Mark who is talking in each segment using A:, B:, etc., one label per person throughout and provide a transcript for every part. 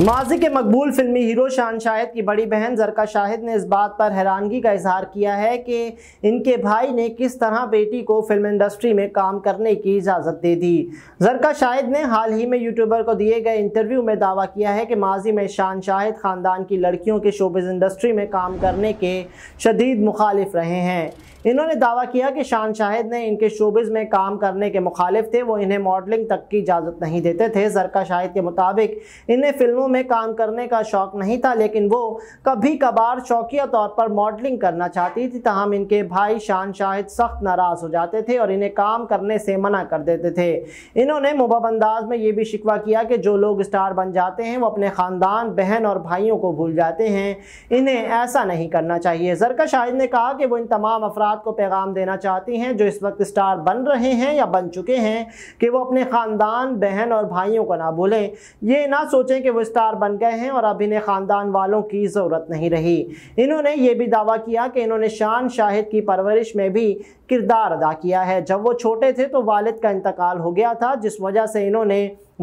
A: माजी के मकबूल फिल्मी हीरो शान शाहिद की बड़ी बहन जरका शाहिद ने इस बात पर हैरानगी का इजहार किया है कि इनके भाई ने किस तरह बेटी को फिल्म इंडस्ट्री में काम करने की इजाज़त दे दी जरका शाहिद ने हाल ही में यूट्यूबर को दिए गए इंटरव्यू में दावा किया है कि माजी में शान शाहिद ख़ानदान की लड़कियों के शोबिज़ इंडस्ट्री में काम करने के शदीद मुखालिफ रहे हैं इन्होंने दावा किया कि शान शाहिद ने इनके शोबिज़ में काम करने के मुखालिफ थे वो इन्हें मॉडलिंग तक की इजाज़त नहीं देते थे जरका शाहिद के मुताबिक इन्हें फिल्मों फिल्मों में काम करने का शौक नहीं था लेकिन वो कभी कभार शौकिया तौर पर मॉडलिंग करना चाहती थी तहम इनके भाई शान शाहिद सख्त नाराज़ हो जाते थे और इन्हें काम करने से मना कर देते थे इन्होंने मुबब अंदाज में ये भी शिकवा किया कि जो लोग स्टार बन जाते हैं वो अपने ख़ानदान बहन और भाइयों को भूल जाते हैं इन्हें ऐसा नहीं करना चाहिए जरका शाहिद ने कहा कि वो इन तमाम अफराद को पैगाम देना चाहती हैं जो इस वक्त स्टार बन रहे हैं या बन चुके हैं कि वो अपने ख़ानदान बहन और भाइयों को ना भूलें ये ना सोचें कि वो इस स्टार बन गए हैं और अब इन्हें ख़ानदान वालों की ज़रूरत नहीं रही इन्होंने ये भी दावा किया कि इन्होंने शान शाहिद की परवरिश में भी किरदार अदा किया है जब वो छोटे थे तो वालिद का इंतकाल हो गया था जिस वजह से इन्होंने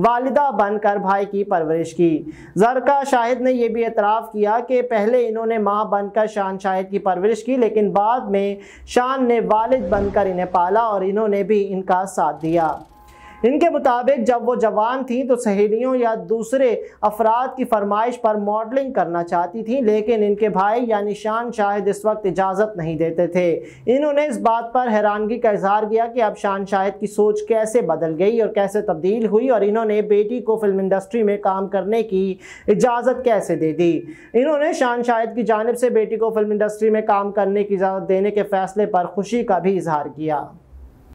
A: वालिदा बनकर भाई की परवरिश की जरका शाहिद ने यह भी एतराफ़ किया कि पहले इन्होंने माँ बनकर शान शाहिद की परवरिश की लेकिन बाद में शान ने वालिद बनकर इन्हें पाला और इन्होंने भी इनका साथ दिया इनके मुताबिक जब वो जवान थी तो सहेलियों या दूसरे अफराद की फरमाइश पर मॉडलिंग करना चाहती थी लेकिन इनके भाई यानी शान शाहिद इस वक्त इजाज़त नहीं देते थे इन्होंने इस बात पर हैरानगी का इजहार किया कि अब शान शाहिद की सोच कैसे बदल गई और कैसे तब्दील हुई और इन्होंने बेटी को फिल्म इंडस्ट्री में काम करने की इजाज़त कैसे दे दी इन्होंने शान शाहिद की जानब से बेटी को फिल्म इंडस्ट्री में काम करने की इजाज़त देने के फैसले पर खुशी का भी इजहार किया